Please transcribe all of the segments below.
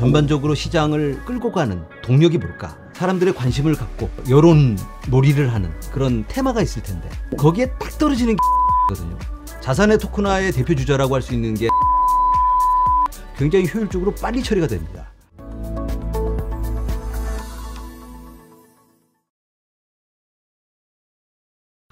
전반적으로 시장을 끌고 가는 동력이 뭘까? 사람들의 관심을 갖고 여론 놀이를 하는 그런 테마가 있을 텐데 거기에 딱 떨어지는 게 거든요 자산의 토크나의 대표 주자라고 할 수 있는 게 굉장히 효율적으로 빨리 처리가 됩니다.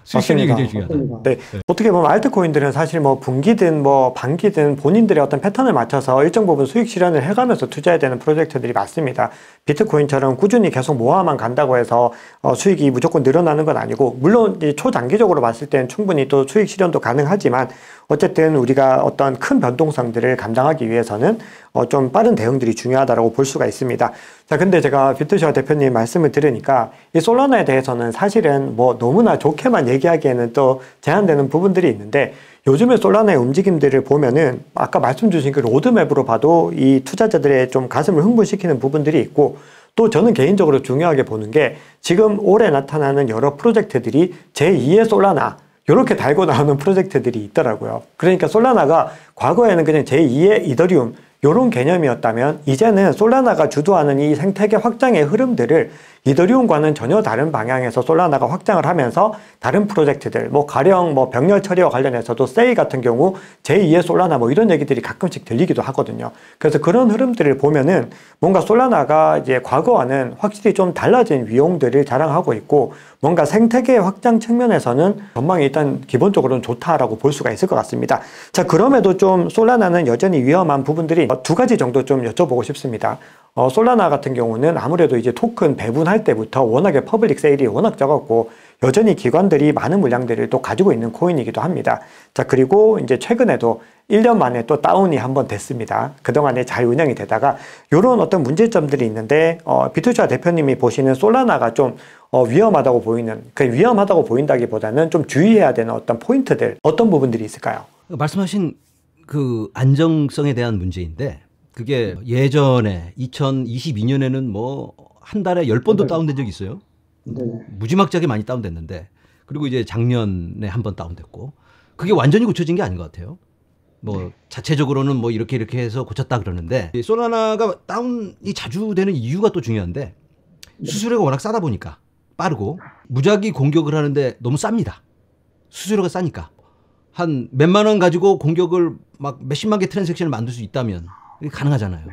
수익성이 굉장히 중요하다. 네. 네. 어떻게 보면 알트코인들은 사실 뭐 분기든 뭐 반기든 본인들의 어떤 패턴을 맞춰서 일정 부분 수익 실현을 해가면서 투자해야 되는 프로젝트들이 많습니다 비트코인처럼 꾸준히 계속 모아만 간다고 해서 어 수익이 무조건 늘어나는 건 아니고 물론 이제 초장기적으로 봤을 때는 충분히 또 수익 실현도 가능하지만 어쨌든 우리가 어떤 큰 변동성들을 감당하기 위해서는 어, 좀 빠른 대응들이 중요하다고 볼 수가 있습니다. 자, 근데 제가 비트셔 대표님 말씀을 들으니까 이 솔라나에 대해서는 사실은 뭐 너무나 좋게만 얘기하기에는 또 제한되는 부분들이 있는데 요즘에 솔라나의 움직임들을 보면은 아까 말씀 주신 그 로드맵으로 봐도 이 투자자들의 좀 가슴을 흥분시키는 부분들이 있고 또 저는 개인적으로 중요하게 보는 게 지금 올해 나타나는 여러 프로젝트들이 제2의 솔라나 이렇게 달고 나오는 프로젝트들이 있더라고요. 그러니까 솔라나가 과거에는 그냥 제2의 이더리움 이런 개념이었다면 이제는 솔라나가 주도하는 이 생태계 확장의 흐름들을 이더리움과는 전혀 다른 방향에서 솔라나가 확장을 하면서 다른 프로젝트들, 뭐 가령 뭐 병렬 처리와 관련해서도 세이 같은 경우 제2의 솔라나 뭐 이런 얘기들이 가끔씩 들리기도 하거든요. 그래서 그런 흐름들을 보면은 뭔가 솔라나가 이제 과거와는 확실히 좀 달라진 위용들을 자랑하고 있고 뭔가 생태계 확장 측면에서는 전망이 일단 기본적으로는 좋다라고 볼 수가 있을 것 같습니다. 자, 그럼에도 좀 솔라나는 여전히 위험한 부분들이 두 가지 정도 좀 여쭤보고 싶습니다. 어, 솔라나 같은 경우는 아무래도 이제 토큰 배분할 때부터 워낙에 퍼블릭 세일이 워낙 적었고 여전히 기관들이 많은 물량들을 또 가지고 있는 코인이기도 합니다. 자 그리고 이제 최근에도 1년 만에 또 다운이 한 번 됐습니다. 그동안에 잘 운영이 되다가 이런 어떤 문제점들이 있는데 어, 비투자 대표님이 보시는 솔라나가 좀 어, 위험하다고 보이는 그 위험하다고 보인다기보다는 좀 주의해야 되는 어떤 포인트들 어떤 부분들이 있을까요? 말씀하신 그 안정성에 대한 문제인데 그게 예전에 2022년에는 뭐 한 달에 열번도 네. 다운된 적이 있어요. 네. 무지막지하게 많이 다운됐는데 그리고 이제 작년에 한 번 다운됐고 그게 완전히 고쳐진 게 아닌 것 같아요. 뭐 네. 자체적으로는 뭐 이렇게 이렇게 해서 고쳤다 그러는데 솔라나가 다운이 자주 되는 이유가 또 중요한데 네. 수수료가 워낙 싸다 보니까 빠르고 무작위 공격을 하는데 너무 쌉니다. 수수료가 싸니까 한 몇 만 원 가지고 공격을 막 몇십만 개 트랜잭션을 만들 수 있다면 가능하잖아요.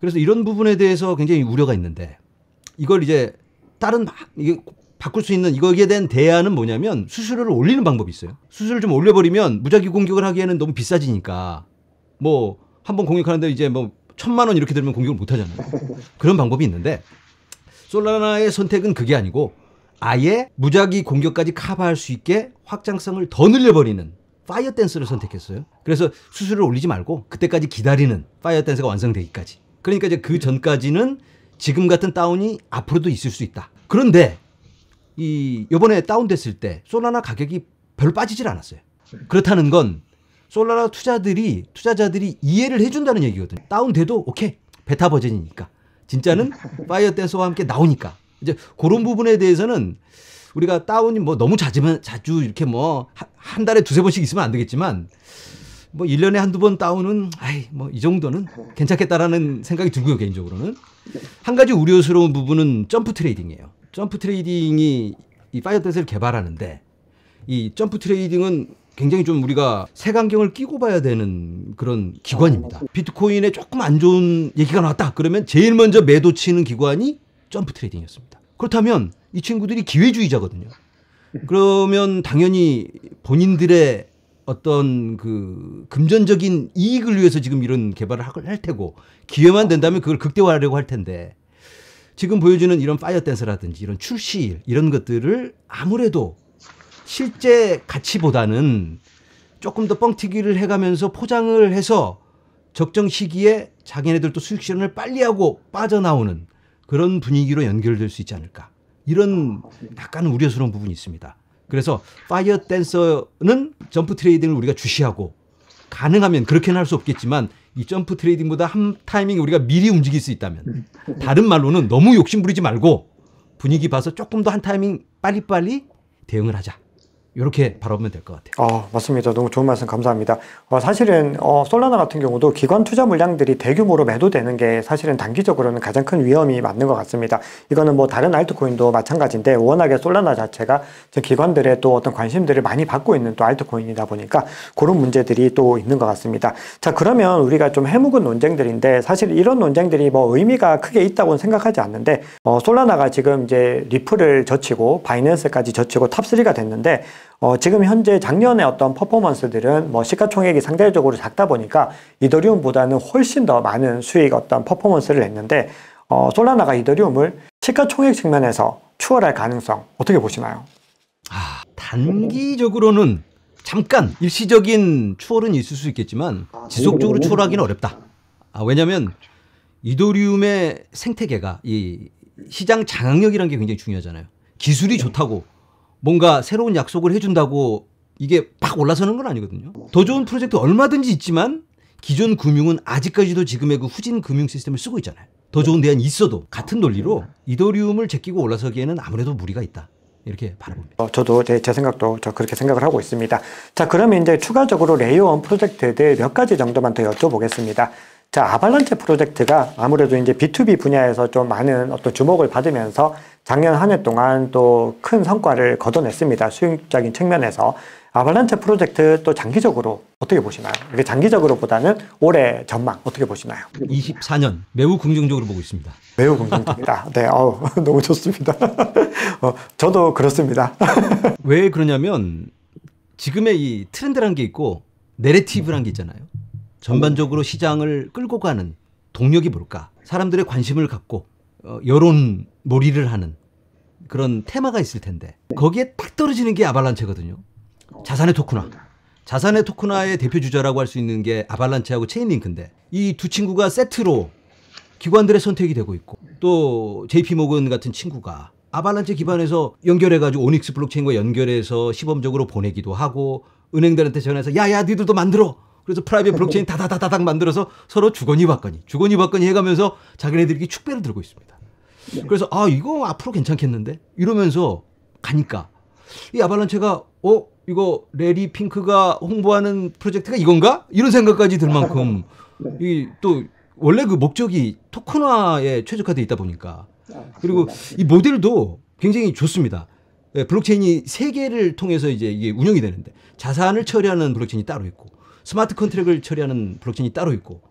그래서 이런 부분에 대해서 굉장히 우려가 있는데 이걸 이제 다른 이게 바꿀 수 있는 이거에 대한 대안은 뭐냐면 수수료를 올리는 방법이 있어요. 수수료를 좀 올려버리면 무작위 공격을 하기에는 너무 비싸지니까 뭐 한번 공격하는데 이제 뭐 천만 원 이렇게 들면 공격을 못 하잖아요. 그런 방법이 있는데 솔라나의 선택은 그게 아니고 아예 무작위 공격까지 커버할 수 있게 확장성을 더 늘려버리는 파이어 댄스를 선택했어요. 그래서 수수료를 올리지 말고 그때까지 기다리는 파이어 댄스가 완성되기까지. 그러니까 이제 그 전까지는 지금 같은 다운이 앞으로도 있을 수 있다. 그런데 이 요번에 다운됐을 때 솔라나 가격이 별로 빠지질 않았어요. 그렇다는 건 솔라나 투자들이 투자자들이 이해를 해준다는 얘기거든요. 다운돼도 오케이 베타 버전이니까 진짜는 파이어 댄스와 함께 나오니까 이제 그런 부분에 대해서는 우리가 다운이 뭐 너무 자주면 자주 이렇게 뭐 한 달에 두세 번씩 있으면 안 되겠지만 뭐 1년에 한두 번 다운은 아이 뭐 이 정도는 괜찮겠다라는 생각이 들고요 개인적으로는 한 가지 우려스러운 부분은 점프 트레이딩이에요. 점프 트레이딩이 이 파이어댄스를 개발하는데 이 점프 트레이딩은 굉장히 좀 우리가 색안경을 끼고 봐야 되는 그런 기관입니다. 비트코인에 조금 안 좋은 얘기가 나왔다. 그러면 제일 먼저 매도 치는 기관이 점프 트레이딩이었습니다. 그렇다면 이 친구들이 기회주의자거든요. 그러면 당연히 본인들의 어떤 그 금전적인 이익을 위해서 지금 이런 개발을 할 테고 기회만 된다면 그걸 극대화하려고 할 텐데 지금 보여주는 이런 파이어 댄스라든지 이런 출시일 이런 것들을 아무래도 실제 가치보다는 조금 더 뻥튀기를 해가면서 포장을 해서 적정 시기에 자기네들도 수익 실현을 빨리 하고 빠져나오는 그런 분위기로 연결될 수 있지 않을까. 이런 약간 우려스러운 부분이 있습니다. 그래서 파이어 댄서는 점프 트레이딩을 우리가 주시하고 가능하면 그렇게는 할 수 없겠지만 이 점프 트레이딩보다 한 타이밍 우리가 미리 움직일 수 있다면 다른 말로는 너무 욕심 부리지 말고 분위기 봐서 조금 더 한 타이밍 빨리빨리 대응을 하자. 이렇게 바라보면 될 것 같아요. 어, 맞습니다. 너무 좋은 말씀 감사합니다. 어, 사실은 어, 솔라나 같은 경우도 기관 투자 물량들이 대규모로 매도되는 게 사실은 단기적으로는 가장 큰 위험이 맞는 것 같습니다. 이거는 뭐 다른 알트코인도 마찬가지인데 워낙에 솔라나 자체가 기관들의 또 어떤 관심들을 많이 받고 있는 또 알트코인이다 보니까 그런 문제들이 또 있는 것 같습니다. 자 그러면 우리가 좀 해묵은 논쟁들인데 사실 이런 논쟁들이 뭐 의미가 크게 있다고는 생각하지 않는데 어, 솔라나가 지금 이제 리플을 젖히고 바이낸스까지 젖히고 탑3가 됐는데 어, 지금 현재 작년에 어떤 퍼포먼스들은 뭐 시가총액이 상대적으로 작다 보니까 이더리움보다는 훨씬 더 많은 수익 어떤 퍼포먼스를 냈는데 어, 솔라나가 이더리움을 시가총액 측면에서 추월할 가능성 어떻게 보시나요? 아, 단기적으로는 잠깐 일시적인 추월은 있을 수 있겠지만 아, 네, 지속적으로 네. 추월하기는 어렵다. 아, 왜냐하면 이더리움의 생태계가 이 시장 장악력이라는 게 굉장히 중요하잖아요. 기술이 좋다고 뭔가 새로운 약속을 해준다고 이게 팍 올라서는 건 아니거든요. 더 좋은 프로젝트 얼마든지 있지만 기존 금융은 아직까지도 지금의 그 후진 금융 시스템을 쓰고 있잖아요. 더 좋은 대안이 있어도 같은 논리로 이더리움을 제끼고 올라서기에는 아무래도 무리가 있다. 이렇게 바라봅니다. 어, 저도 제, 제, 생각도 저 그렇게 생각을 하고 있습니다. 자, 그러면 이제 추가적으로 레이어원 프로젝트에 대해 몇 가지 정도만 더 여쭤보겠습니다. 자, 아발란체 프로젝트가 아무래도 이제 B2B 분야에서 좀 많은 어떤 주목을 받으면서 작년 한 해 동안 또 큰 성과를 거둬냈습니다. 수익적인 측면에서. 아발란체 프로젝트 또 장기적으로 어떻게 보시나요? 이게 장기적으로보다는 올해 전망 어떻게 보시나요? 24년 매우 긍정적으로 보고 있습니다. 매우 긍정적입니다 네, 어우, 너무 좋습니다. 어, 저도 그렇습니다. 왜 그러냐면 지금의 이 트렌드란 게 있고 내레티브란 게 있잖아요. 전반적으로 시장을 끌고 가는 동력이 뭘까? 사람들의 관심을 갖고 어, 여론 몰이를 하는 그런 테마가 있을 텐데 거기에 딱 떨어지는 게 아발란체거든요. 자산의 토크나 자산의 토크나의 대표 주자라고 할 수 있는 게 아발란체하고 체인링크인데 이 두 친구가 세트로 기관들의 선택이 되고 있고 또 JP 모건 같은 친구가 아발란체 기반에서 연결해가지고 오닉스 블록체인과 연결해서 시범적으로 보내기도 하고 은행들한테 전해서 야야 니들도 만들어 그래서 프라이빗 블록체인 다다다다닥 만들어서 서로 주거니 받거니 주거니 받거니 해가면서 자기네들이 축배를 들고 있습니다. 네. 그래서 아 이거 앞으로 괜찮겠는데 이러면서 가니까 이 아발란체가 어 이거 레리 핑크가 홍보하는 프로젝트가 이건가 이런 생각까지 들 만큼 네. 이또 원래 그 목적이 토큰화에 최적화돼 있다 보니까 아, 그리고 이 모델도 굉장히 좋습니다. 예, 블록체인이 세 개를 통해서 이제 이게 운영이 되는데 자산을 처리하는 블록체인이 따로 있고 스마트 컨트랙을 처리하는 블록체인이 따로 있고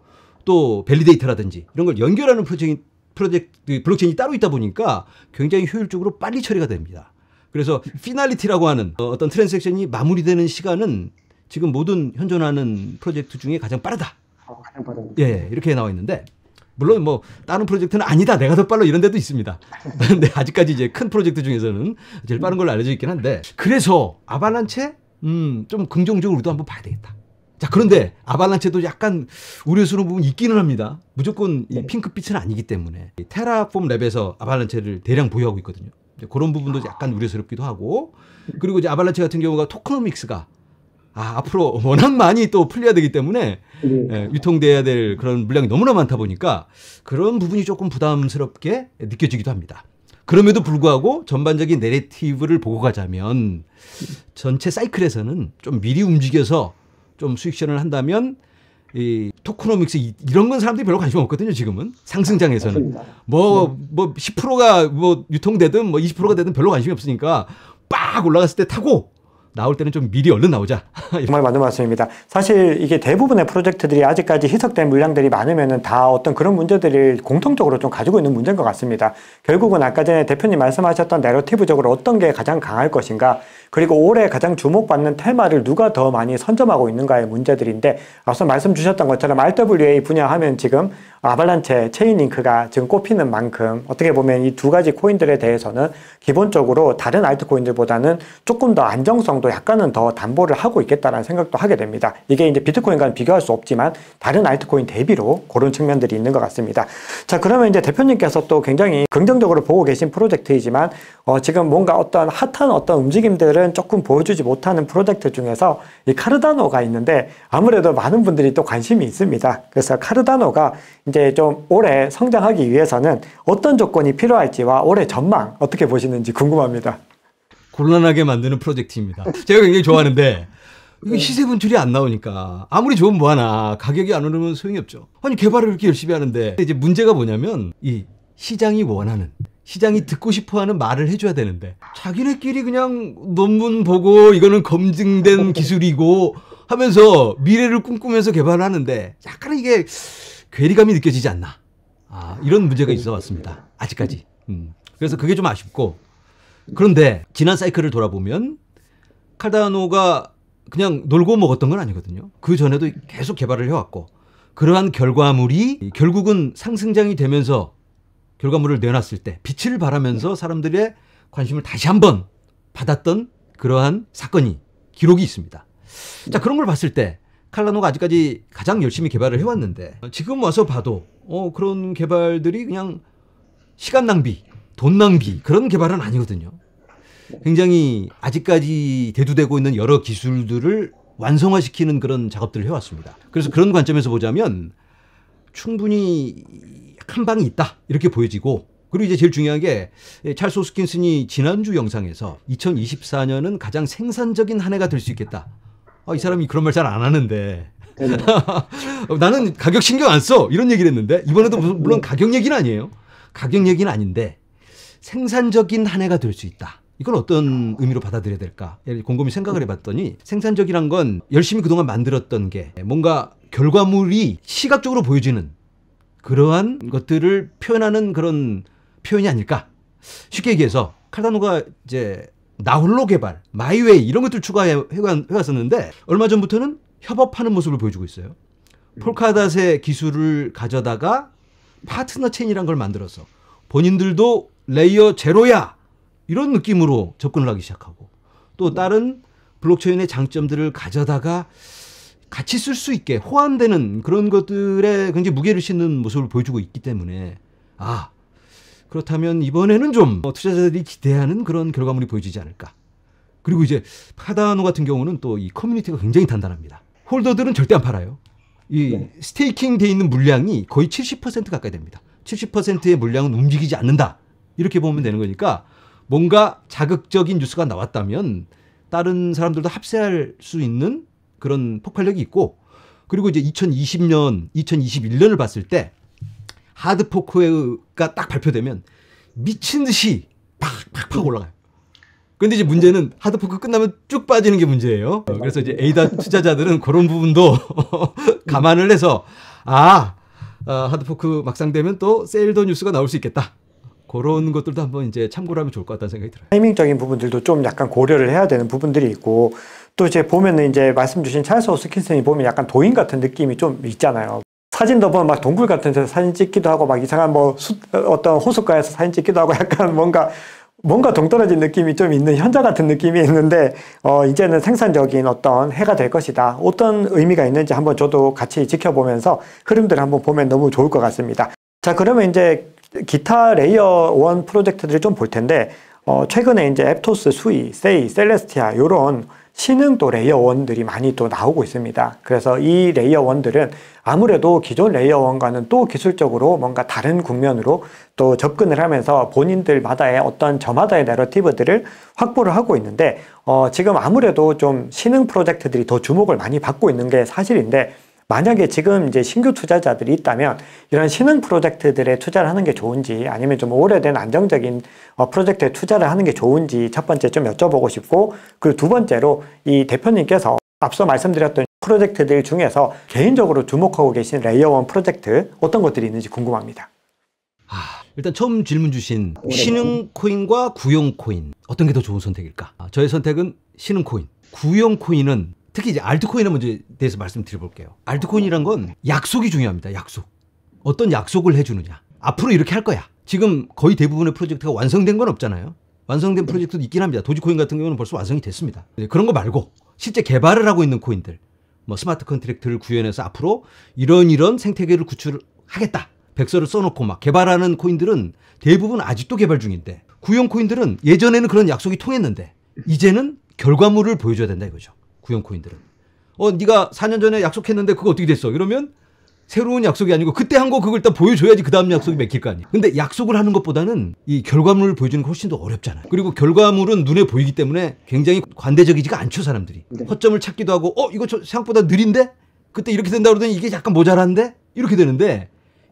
또 밸리데이터라든지 이런 걸 연결하는 프로젝트, 프로젝트 블록체인이 따로 있다 보니까 굉장히 효율적으로 빨리 처리가 됩니다. 그래서 피날리티라고 하는 어, 어떤 트랜잭션이 마무리되는 시간은 지금 모든 현존하는 프로젝트 중에 가장 빠르다. 어, 가장 빠르다. 예, 예, 이렇게 나와 있는데 물론 뭐 다른 프로젝트는 아니다 내가 더 빨라 이런 데도 있습니다 근데 아직까지 이제 큰 프로젝트 중에서는 제일 빠른 걸로 알려져 있긴 한데 그래서 아발란체 음좀 긍정적으로 도 한번 봐야 되겠다 자, 그런데 아발란체도 약간 우려스러운 부분이 있기는 합니다. 무조건 이 네. 핑크빛은 아니기 때문에 테라폼 랩에서 아발란체를 대량 보유하고 있거든요. 이제 그런 부분도 약간 우려스럽기도 하고 그리고 이제 아발란체 같은 경우가 토크노믹스가 아, 앞으로 워낙 많이 또 풀려야 되기 때문에 네. 예, 유통돼야 될 그런 물량이 너무나 많다 보니까 그런 부분이 조금 부담스럽게 느껴지기도 합니다. 그럼에도 불구하고 전반적인 내레티브를 보고 가자면 전체 사이클에서는 좀 미리 움직여서 좀 수익션을 한다면 이 토크노믹스 이, 런건 사람들이 별로 관심 없거든요 지금은 상승장에서는 뭐뭐 네. 뭐 10%가 뭐 유통되든 뭐 20%가 되든 별로 관심이 없으니까 빡 올라갔을 때 타고 나올 때는 좀 미리 얼른 나오자. 정말 맞는 말씀입니다. 사실 이게 대부분의 프로젝트들이 아직까지 희석된 물량들이 많으면은 다 어떤 그런 문제들을 공통적으로 좀 가지고 있는 문제인 것 같습니다. 결국은 아까 전에 대표님 말씀하셨던 내러티브적으로 어떤 게 가장 강할 것인가 그리고 올해 가장 주목받는 테마를 누가 더 많이 선점하고 있는가의 문제들인데 앞서 말씀 주셨던 것처럼 RWA 분야하면 지금 아발란체, 체인링크가 지금 꼽히는 만큼 어떻게 보면 이 두 가지 코인들에 대해서는 기본적으로 다른 알트코인들보다는 조금 더 안정성도 약간은 더 담보를 하고 있겠다라는 생각도 하게 됩니다. 이게 이제 비트코인과는 비교할 수 없지만 다른 알트코인 대비로 그런 측면들이 있는 것 같습니다. 자 그러면 이제 대표님께서 또 굉장히 긍정적으로 보고 계신 프로젝트이지만 어, 지금 뭔가 어떤 핫한 어떤 움직임들은 사람은 조금 보여주지 못하는 프로젝트 중에서 이 카르다노가 있는데 아무래도 많은 분들이 또 관심이 있습니다. 그래서 카르다노가 이제 좀 오래 성장하기 위해서는 어떤 조건이 필요할지와 올해 전망 어떻게 보시는지 궁금합니다. 곤란하게 만드는 프로젝트입니다. 제가 굉장히 좋아하는데 이 시세 네. 분출이 안 나오니까 아무리 좋은 뭐 하나 가격이 안 오르면 소용이 없죠. 아니 개발을 이렇게 열심히 하는데 이제 문제가 뭐냐면 이 시장이 원하는 시장이 네. 듣고 싶어하는 말을 해줘야 되는데 자기네끼리 그냥 논문 보고 이거는 검증된 기술이고 하면서 미래를 꿈꾸면서 개발하는데 약간 이게 괴리감이 느껴지지 않나 아, 이런 문제가 있어 왔습니다 아직까지 음. 그래서 그게 좀 아쉽고 그런데 지난 사이클을 돌아보면 카다노가 그냥 놀고 먹었던 건 아니거든요. 그 전에도 계속 개발을 해왔고 그러한 결과물이 결국은 상승장이 되면서 결과물을 내놨을 때 빛을 발하면서 네. 사람들의 관심을 다시 한번 받았던 그러한 사건이 기록이 있습니다. 자 네. 그런 걸 봤을 때 칼라노가 아직까지 가장 열심히 개발을 해왔는데 지금 와서 봐도 어, 그런 개발들이 그냥 시간 낭비, 돈 낭비 그런 개발은 아니거든요. 굉장히 아직까지 대두되고 있는 여러 기술들을 완성화시키는 그런 작업들을 해왔습니다. 그래서 그런 관점에서 보자면 충분히 한 방이 있다 이렇게 보여지고 그리고 이제 제일 중요한 게 예, 찰스 호스킨슨이 지난주 영상에서 2024년은 가장 생산적인 한 해가 될 수 있겠다. 아, 이 사람이 그런 말 잘 안 하는데 네. 나는 가격 신경 안 써 이런 얘기를 했는데 이번에도 물론 가격 얘기는 아니에요. 가격 얘기는 아닌데 생산적인 한 해가 될 수 있다. 이건 어떤 의미로 받아들여야 될까? 곰곰이 생각을 해봤더니 생산적이란 건 열심히 그동안 만들었던 게 뭔가 결과물이 시각적으로 보여지는 그러한 것들을 표현하는 그런 표현이 아닐까. 쉽게 얘기해서 칼다노가 이제 나홀로 개발, 마이웨이 이런 것들 추가해 왔었는데 얼마 전부터는 협업하는 모습을 보여주고 있어요. 폴카닷의 기술을 가져다가 파트너 체인이란 걸 만들어서 본인들도 레이어 제로야 이런 느낌으로 접근을 하기 시작하고 또 다른 블록체인의 장점들을 가져다가 같이 쓸 수 있게 호환되는 그런 것들에 굉장히 무게를 싣는 모습을 보여주고 있기 때문에 아 그렇다면 이번에는 좀 어, 투자자들이 기대하는 그런 결과물이 보여지지 않을까. 그리고 이제 파다노 같은 경우는 또 이 커뮤니티가 굉장히 단단합니다. 홀더들은 절대 안 팔아요. 이 네. 스테이킹 돼 있는 물량이 거의 70% 가까이 됩니다. 70%의 물량은 움직이지 않는다. 이렇게 보면 되는 거니까 뭔가 자극적인 뉴스가 나왔다면 다른 사람들도 합세할 수 있는 그런 폭발력이 있고 그리고 이제 2020년, 2021년을 봤을 때 하드 포크가 딱 발표되면 미친 듯이 팍팍팍 올라가요. 근데 이제 문제는 하드포크 끝나면 쭉 빠지는 게 문제예요. 그래서 이제 에이다 투자자들은 그런 부분도 감안을 해서 아, 아 하드포크 막상 되면 또 세일더 뉴스가 나올 수 있겠다. 그런 것들도 한번 이제 참고를 하면 좋을 것 같다는 생각이 들어요. 타이밍적인 부분들도 좀 약간 고려를 해야 되는 부분들이 있고 또 이제 보면은 이제 말씀 주신 찰스 호스킨슨이 보면 약간 도인 같은 느낌이 좀 있잖아요. 사진도 보면 막 동굴 같은 데서 사진 찍기도 하고 막 이상한 뭐 수, 어떤 호숫가에서 사진 찍기도 하고 약간 뭔가 뭔가 동떨어진 느낌이 좀 있는 현자 같은 느낌이 있는데 어 이제는 생산적인 어떤 해가 될 것이다. 어떤 의미가 있는지 한번 저도 같이 지켜보면서 흐름들을 한번 보면 너무 좋을 것 같습니다. 자 그러면 이제 기타 레이어 원 프로젝트들을 좀 볼 텐데 어 최근에 이제 앱토스, 수이, 세이, 셀레스티아 요런 신흥또 레이어 원들이 많이 또 나오고 있습니다. 그래서 이 레이어 원들은 아무래도 기존 레이어 원과는또 기술적으로 뭔가 다른 국면으로 또 접근을 하면서 본인들마다의 어떤 저마다의 내러티브들을 확보를 하고 있는데 어, 지금 아무래도 좀 신흥 프로젝트들이 더 주목을 많이 받고 있는 게 사실인데 만약에 지금 이제 신규 투자자들이 있다면 이런 신흥 프로젝트들에 투자를 하는 게 좋은지 아니면 좀 오래된 안정적인 어, 프로젝트에 투자를 하는 게 좋은지 첫 번째 좀 여쭤보고 싶고 그리고 두 번째로 이 대표님께서 앞서 말씀드렸던 프로젝트들 중에서 개인적으로 주목하고 계신 레이어 1 프로젝트 어떤 것들이 있는지 궁금합니다. 하, 아, 일단 처음 질문 주신 신흥 코인과 구용 코인 어떤 게 더 좋은 선택일까? 아, 저의 선택은 신흥 코인. 구용 코인은 특히 이제 알트코인의 문제에 대해서 말씀드려볼게요. 알트코인이란 건 약속이 중요합니다. 약속. 어떤 약속을 해주느냐. 앞으로 이렇게 할 거야. 지금 거의 대부분의 프로젝트가 완성된 건 없잖아요. 완성된 프로젝트도 있긴 합니다. 도지코인 같은 경우는 벌써 완성이 됐습니다. 네, 그런 거 말고 실제 개발을 하고 있는 코인들, 뭐 스마트 컨트랙트를 구현해서 앞으로 이런 이런 생태계를 구축하겠다. 백서를 써놓고 막 개발하는 코인들은 대부분 아직도 개발 중인데 구형 코인들은 예전에는 그런 약속이 통했는데 이제는 결과물을 보여줘야 된다 이거죠. 구형 코인들은. 어, 네가 4년 전에 약속했는데 그거 어떻게 됐어? 이러면 새로운 약속이 아니고 그때 한 거 그걸 딱 보여줘야지 그 다음 약속이 맥힐 거 아니야. 근데 약속을 하는 것보다는 이 결과물을 보여주는 게 훨씬 더 어렵잖아요. 그리고 결과물은 눈에 보이기 때문에 굉장히 관대적이지가 않죠 사람들이. 네. 허점을 찾기도 하고 어 이거 저 생각보다 느린데 그때 이렇게 된다 그러더니 이게 약간 모자란데 이렇게 되는데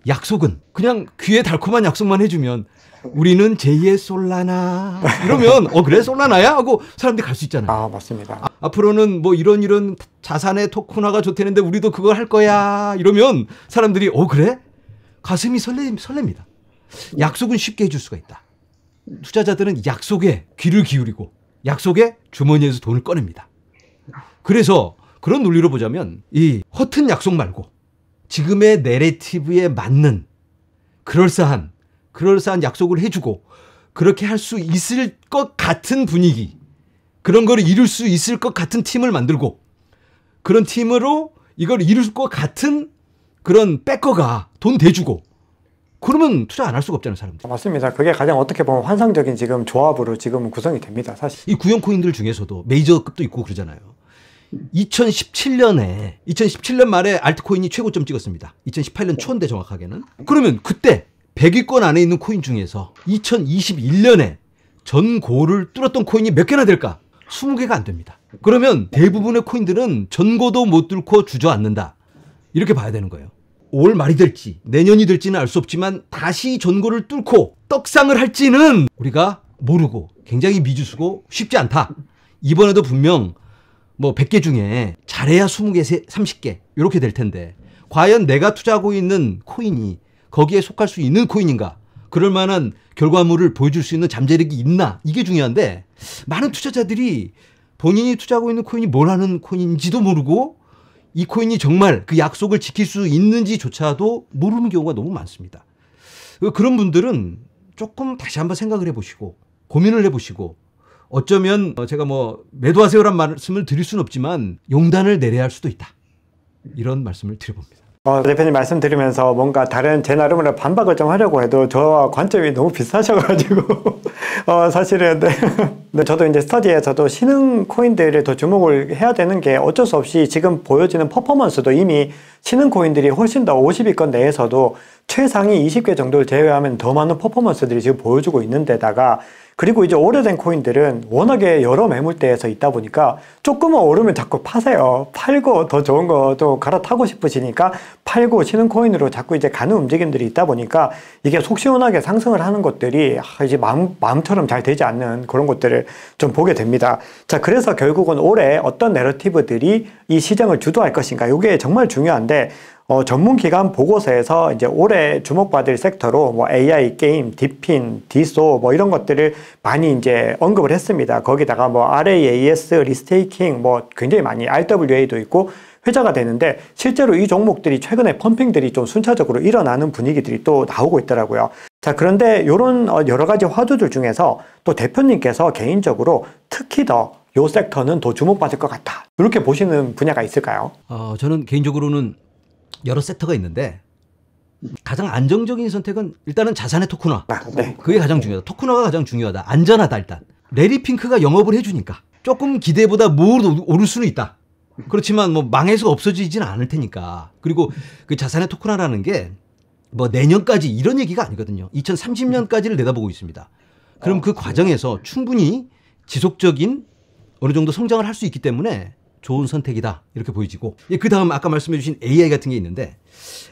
약속은 그냥 귀에 달콤한 약속만 해주면 우리는 제2의 솔라나 이러면 어 그래 솔라나야 하고 사람들이 갈 수 있잖아요. 아 맞습니다. 아, 앞으로는 뭐 이런 이런 자산의 토큰화가 좋다는데 우리도 그걸 할 거야 이러면 사람들이 어 그래 가슴이 설레 설렙니다. 약속은 쉽게 해줄 수가 있다. 투자자들은 약속에 귀를 기울이고 약속에 주머니에서 돈을 꺼냅니다. 그래서 그런 논리로 보자면 이 허튼 약속 말고 지금의 내레티브에 맞는 그럴싸한 그럴싸한 약속을 해주고 그렇게 할 수 있을 것 같은 분위기 그런 거를 이룰 수 있을 것 같은 팀을 만들고 그런 팀으로 이걸 이룰 것 같은 그런 백커가 돈 대주고 그러면 투자 안 할 수가 없잖아요 사람들이 맞습니다 그게 가장 어떻게 보면 환상적인 지금 조합으로 지금 구성이 됩니다 사실 이 구형 코인들 중에서도 메이저급도 있고 그러잖아요 2017년에 2017년 말에 알트코인이 최고점 찍었습니다 2018년 초인데 정확하게는 그러면 그때 100위권 안에 있는 코인 중에서 2021년에 전고를 뚫었던 코인이 몇 개나 될까? 20개가 안 됩니다. 그러면 대부분의 코인들은 전고도 못 뚫고 주저앉는다. 이렇게 봐야 되는 거예요. 올 말이 될지 내년이 될지는 알 수 없지만 다시 전고를 뚫고 떡상을 할지는 우리가 모르고 굉장히 미지수고 쉽지 않다. 이번에도 분명 뭐 100개 중에 잘해야 20개, 30개 이렇게 될 텐데 과연 내가 투자하고 있는 코인이 거기에 속할 수 있는 코인인가? 그럴 만한 결과물을 보여줄 수 있는 잠재력이 있나? 이게 중요한데 많은 투자자들이 본인이 투자하고 있는 코인이 뭘 하는 코인인지도 모르고 이 코인이 정말 그 약속을 지킬 수 있는지조차도 모르는 경우가 너무 많습니다. 그 그런 분들은 조금 다시 한번 생각을 해보시고 고민을 해보시고 어쩌면 제가 뭐 매도하세요란 말씀을 드릴 수는 없지만 용단을 내려야 할 수도 있다. 이런 말씀을 드려봅니다. 어, 대표님 말씀 드리면서 뭔가 다른 제 나름으로 반박을 좀 하려고 해도 저와 관점이 너무 비슷하셔가지고 어, 사실은 네. 네, 저도 이제 스터디에서도 신흥 코인들을 더 주목을 해야 되는 게 어쩔 수 없이 지금 보여지는 퍼포먼스도 이미 신흥 코인들이 훨씬 더 50위권 내에서도 최상위 20개 정도를 제외하면 더 많은 퍼포먼스들이 지금 보여주고 있는 데다가 그리고 이제 오래된 코인들은 워낙에 여러 매물대에서 있다 보니까 조금만 오르면 자꾸 파세요. 팔고 더 좋은 거좀 갈아타고 싶으시니까 팔고 쉬는 코인으로 자꾸 이제 가는 움직임들이 있다 보니까 이게 속 시원하게 상승을 하는 것들이 아, 이제 마음, 마음처럼 잘 되지 않는 그런 것들을 좀 보게 됩니다. 자, 그래서 결국은 올해 어떤 내러티브들이 이 시장을 주도할 것인가 이게 정말 중요한데 어, 전문 기관 보고서에서 이제 올해 주목받을 섹터로 뭐 AI 게임, 디핀, 디소 뭐 이런 것들을 많이 이제 언급을 했습니다. 거기다가 뭐 RAAS, 리스테이킹 뭐 굉장히 많이 RWA도 있고 회자가 되는데 실제로 이 종목들이 최근에 펌핑들이 좀 순차적으로 일어나는 분위기들이 또 나오고 있더라고요. 자, 그런데 이런 어, 여러 가지 화두들 중에서 또 대표님께서 개인적으로 특히 더 요 섹터는 더 주목받을 것 같다. 이렇게 보시는 분야가 있을까요? 어, 저는 개인적으로는 여러 섹터가 있는데 가장 안정적인 선택은 일단은 자산의 토큰화. 아, 네. 그게 가장 중요하다. 토큰화가 가장 중요하다. 안전하다 일단. 레리 핑크가 영업을 해주니까 조금 기대보다 모로 오를 수는 있다. 그렇지만 뭐 망해서 없어지진 않을 테니까. 그리고 그 자산의 토큰화라는 게 뭐 내년까지 이런 얘기가 아니거든요. 2030년까지를 내다보고 있습니다. 그럼 그 과정에서 충분히 지속적인 어느 정도 성장을 할 수 있기 때문에 좋은 선택이다 이렇게 보여지고 예, 그 다음 아까 말씀해주신 AI 같은 게 있는데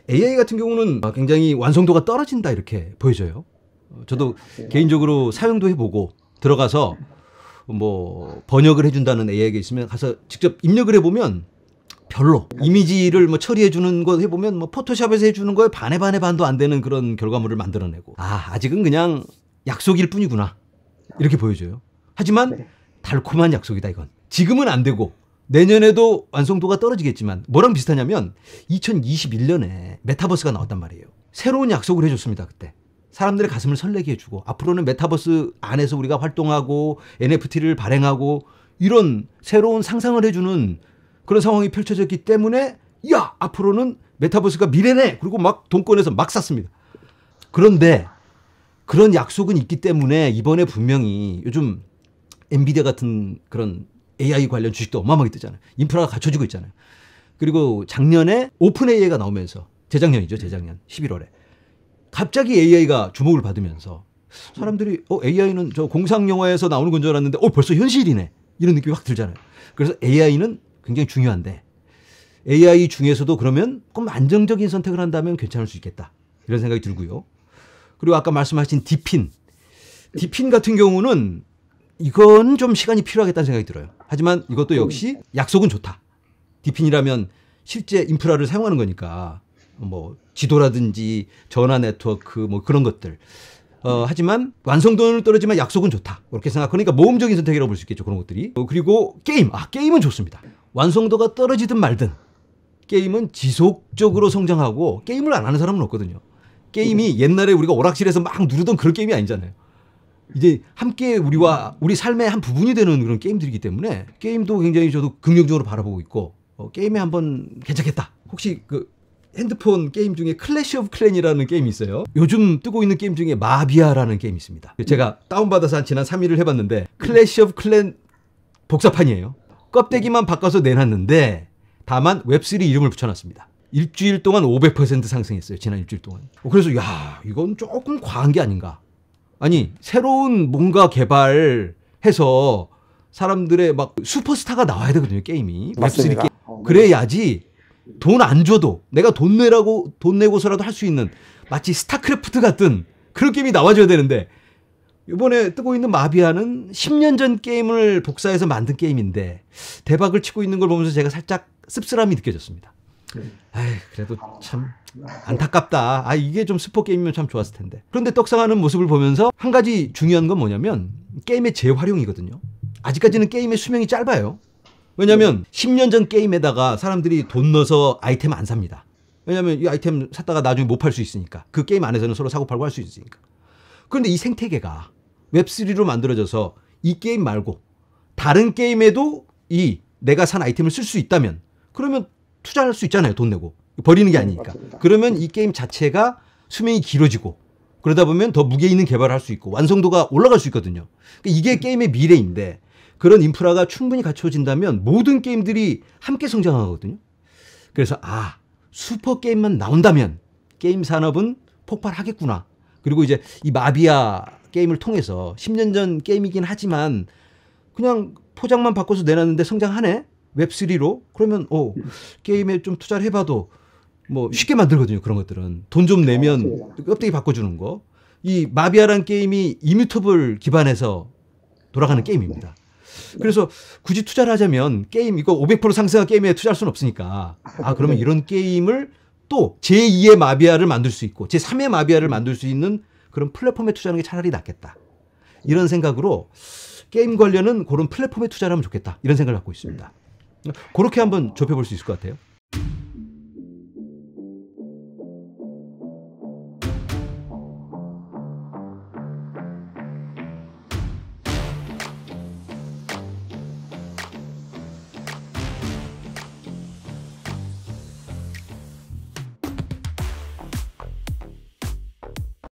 AI 같은 경우는 굉장히 완성도가 떨어진다 이렇게 보여져요. 어, 저도 네. 개인적으로 사용도 해보고 들어가서 뭐 번역을 해준다는 AI가 있으면 가서 직접 입력을 해보면 별로 이미지를 뭐 처리해 주는 거 해보면 뭐 포토샵에서 해주는 거에 반에 반에 반도 안 되는 그런 결과물을 만들어내고 아 아직은 그냥 약속일 뿐이구나 이렇게 보여줘요. 하지만 네. 달콤한 약속이다 이건 지금은 안 되고 내년에도 완성도가 떨어지겠지만 뭐랑 비슷하냐면 2021년에 메타버스가 나왔단 말이에요. 새로운 약속을 해줬습니다 그때. 사람들의 가슴을 설레게 해주고 앞으로는 메타버스 안에서 우리가 활동하고 NFT를 발행하고 이런 새로운 상상을 해주는 그런 상황이 펼쳐졌기 때문에 야 앞으로는 메타버스가 미래네 그리고 막 돈권에서 막 샀습니다. 그런데 그런 약속은 있기 때문에 이번에 분명히 요즘 엔비디아 같은 그런 AI 관련 주식도 어마어마하게 뜨잖아요. 인프라가 갖춰지고 있잖아요. 그리고 작년에 오픈 AI가 나오면서 재작년이죠, 재작년 11월에 갑자기 AI가 주목을 받으면서 사람들이 어 AI는 저 공상 영화에서 나오는 건 줄 알았는데 어 벌써 현실이네 이런 느낌이 확 들잖아요. 그래서 AI는 굉장히 중요한데 AI 중에서도 그러면 조금 안정적인 선택을 한다면 괜찮을 수 있겠다 이런 생각이 들고요. 그리고 아까 말씀하신 디핀 디핀 같은 경우는 이건 좀 시간이 필요하겠다는 생각이 들어요. 하지만 이것도 음. 역시 약속은 좋다. 디핀이라면 실제 인프라를 사용하는 거니까 뭐 지도라든지 전화 네트워크 뭐 그런 것들. 어, 하지만 완성도는 떨어지만 약속은 좋다. 그렇게 생각하니까 모험적인 선택이라고 볼 수 있겠죠. 그런 것들이. 어, 그리고 게임. 아, 게임은 좋습니다. 완성도가 떨어지든 말든 게임은 지속적으로 성장하고 게임을 안 하는 사람은 없거든요. 게임이 음. 옛날에 우리가 오락실에서 막 누르던 그런 게임이 아니잖아요. 이제 함께 우리와 우리 삶의 한 부분이 되는 그런 게임들이기 때문에 게임도 굉장히 저도 긍정적으로 바라보고 있고 어, 게임에 한번 괜찮겠다. 혹시 그 핸드폰 게임 중에 클래시 오브 클랜이라는 게임이 있어요. 요즘 뜨고 있는 게임 중에 마비아라는 게임이 있습니다. 제가 다운받아서 한 지난 3일을 해봤는데 클래시 오브 클랜 복사판이에요. 껍데기만 바꿔서 내놨는데 다만 웹3 이름을 붙여놨습니다. 일주일 동안 500% 상승했어요. 지난 일주일 동안. 어, 그래서 야 이건 조금 과한 게 아닌가. 아니 새로운 뭔가 개발해서 사람들의 막 슈퍼스타가 나와야 되거든요 게임이 웹3 게임 어, 그래야지 돈 안 줘도 내가 돈 내라고 돈 내고서라도 할 수 있는 마치 스타크래프트 같은 그런 게임이 나와줘야 되는데 이번에 뜨고 있는 마비아는 10년 전 게임을 복사해서 만든 게임인데 대박을 치고 있는 걸 보면서 제가 살짝 씁쓸함이 느껴졌습니다. 에이, 네. 그래도 참 안타깝다. 아 이게 좀 스포 게임이면 참 좋았을 텐데. 그런데 떡상하는 모습을 보면서 한 가지 중요한 건 뭐냐면 게임의 재활용이거든요. 아직까지는 게임의 수명이 짧아요. 왜냐면 10년 전 게임에다가 사람들이 돈 넣어서 아이템 안 삽니다. 왜냐면 이 아이템 샀다가 나중에 못 팔 수 있으니까. 그 게임 안에서는 서로 사고 팔고 할 수 있으니까. 그런데 이 생태계가 웹3로 만들어져서 이 게임 말고 다른 게임에도 이 내가 산 아이템을 쓸 수 있다면 그러면 투자할 수 있잖아요. 돈 내고. 버리는 게 아니니까. 맞습니다. 그러면 이 게임 자체가 수명이 길어지고 그러다 보면 더 무게 있는 개발을 할 수 있고 완성도가 올라갈 수 있거든요. 그러니까 이게 음. 게임의 미래인데 그런 인프라가 충분히 갖춰진다면 모든 게임들이 함께 성장하거든요. 그래서 아 슈퍼 게임만 나온다면 게임 산업은 폭발하겠구나. 그리고 이제 이 마비아 게임을 통해서 10년 전 게임이긴 하지만 그냥 포장만 바꿔서 내놨는데 성장하네 웹3로 그러면 어 게임에 좀 투자를 해봐도 뭐 네. 쉽게 만들거든요. 그런 것들은 돈 좀 내면 껍데기 바꿔주는 거. 이 마비아란 게임이 이뮤터블 기반에서 돌아가는 아, 게임입니다. 네. 그래서 굳이 투자를 하자면 게임 이거 500% 상승한 게임에 투자할 수는 없으니까 아 그러면 네. 이런 게임을 또 제2의 마비아를 만들 수 있고 제3의 마비아를 만들 수 있는 그런 플랫폼에 투자하는 게 차라리 낫겠다. 이런 생각으로 게임 관련은 그런 플랫폼에 투자 하면 좋겠다. 이런 생각을 갖고 있습니다. 그렇게 한번 좁혀볼 수 있을 것 같아요.